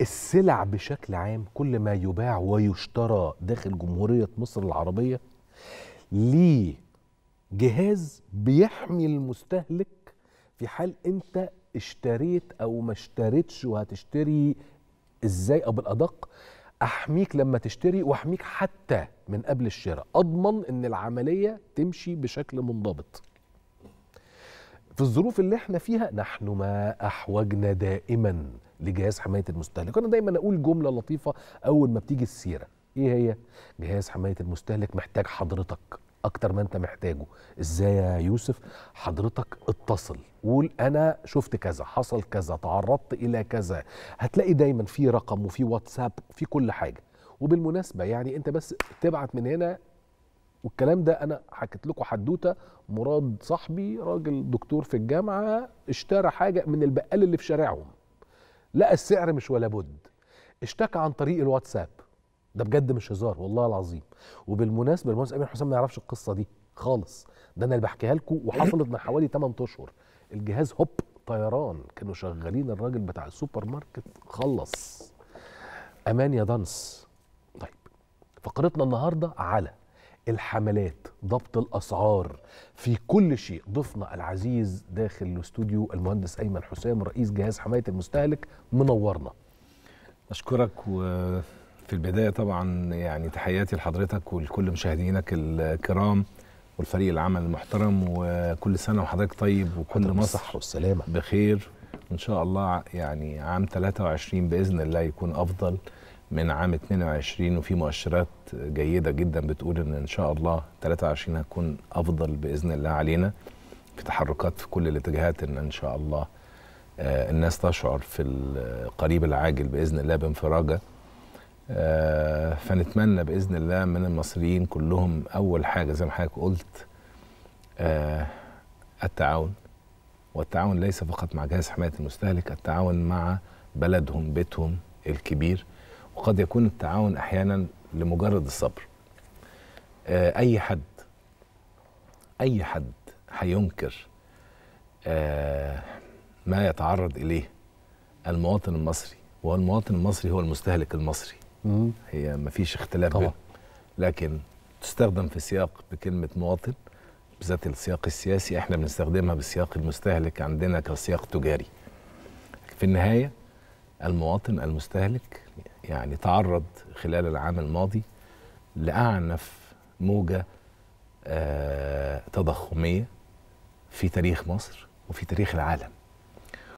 السلع بشكل عام كل ما يباع ويشترى داخل جمهورية مصر العربية ليه جهاز بيحمي المستهلك في حال انت اشتريت او ما اشتريتش وهتشتري ازاي او بالادق احميك لما تشتري واحميك حتى من قبل الشراء اضمن ان العمليه تمشي بشكل منضبط في الظروف اللي احنا فيها نحن ما احوجنا دائما لجهاز حمايه المستهلك انا دايما اقول جمله لطيفه اول ما بتيجي السيره ايه هي جهاز حمايه المستهلك محتاج حضرتك اكتر ما انت محتاجه ازاي يا يوسف حضرتك اتصل قول انا شفت كذا حصل كذا تعرضت الى كذا هتلاقي دايما في رقم وفي واتساب في كل حاجه وبالمناسبه يعني انت بس تبعت من هنا والكلام ده انا حكيت لكم حدوته مراد صاحبي راجل دكتور في الجامعه اشترى حاجه من البقال اللي في شارعهم لقى السعر مش ولا بد اشتكى عن طريق الواتساب ده بجد مش هزار والله العظيم وبالمناسبه المهندس امين حسام ما يعرفش القصه دي خالص ده انا اللي بحكيها لكم وحصلت من حوالي 8 اشهر الجهاز هوب طيران كانوا شغالين الراجل بتاع السوبر ماركت خلص امان يا دانس طيب فقرتنا النهارده على الحملات ضبط الاسعار في كل شيء ضيفنا العزيز داخل الاستوديو المهندس ايمن حسام رئيس جهاز حمايه المستهلك منورنا اشكرك وفي البدايه طبعا يعني تحياتي لحضرتك ولكل مشاهدينك الكرام والفريق العمل المحترم وكل سنه وحضرتك طيب وكل مصر والسلامه بخير وان شاء الله يعني عام 23 باذن الله يكون افضل من عام 22 وفي مؤشرات جيدة جدا بتقول ان ان شاء الله 23 هتكون افضل باذن الله علينا في تحركات في كل الاتجاهات ان ان شاء الله آه، الناس تشعر في القريب العاجل باذن الله بانفراجه آه، فنتمنى باذن الله من المصريين كلهم اول حاجه زي ما حضرتك قلت آه، التعاون والتعاون ليس فقط مع جهاز حمايه المستهلك التعاون مع بلدهم بيتهم الكبير وقد يكون التعاون احيانا لمجرد الصبر آه، اي حد اي حد هينكر آه، ما يتعرض اليه المواطن المصري والمواطن المصري هو المستهلك المصري هي ما فيش اختلاف طبعا. لكن تستخدم في سياق بكلمه مواطن بالذات السياق السياسي احنا بنستخدمها بالسياق المستهلك عندنا كسياق تجاري في النهايه المواطن المستهلك يعني تعرض خلال العام الماضي لأعنف موجة آه، تضخمية في تاريخ مصر وفي تاريخ العالم